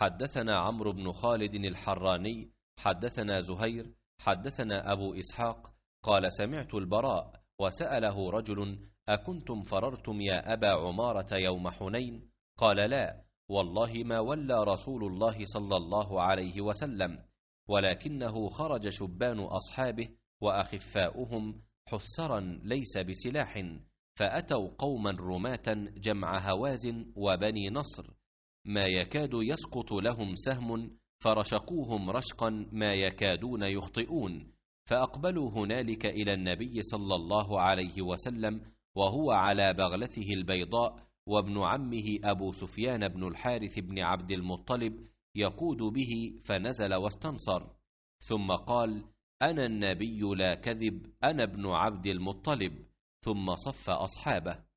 حدثنا عمرو بن خالد الحراني حدثنا زهير حدثنا أبو إسحاق قال سمعت البراء وسأله رجل أكنتم فررتم يا أبا عمارة يوم حنين قال لا والله ما ولى رسول الله صلى الله عليه وسلم ولكنه خرج شبان أصحابه وأخفاؤهم حسرا ليس بسلاح فأتوا قوما رماة جمع هوازن وبني نصر ما يكاد يسقط لهم سهم فرشقوهم رشقا ما يكادون يخطئون فأقبلوا هنالك إلى النبي صلى الله عليه وسلم وهو على بغلته البيضاء وابن عمه أبو سفيان بن الحارث بن عبد المطلب يقود به فنزل واستنصر ثم قال أنا النبي لا كذب أنا ابن عبد المطلب ثم صف أصحابه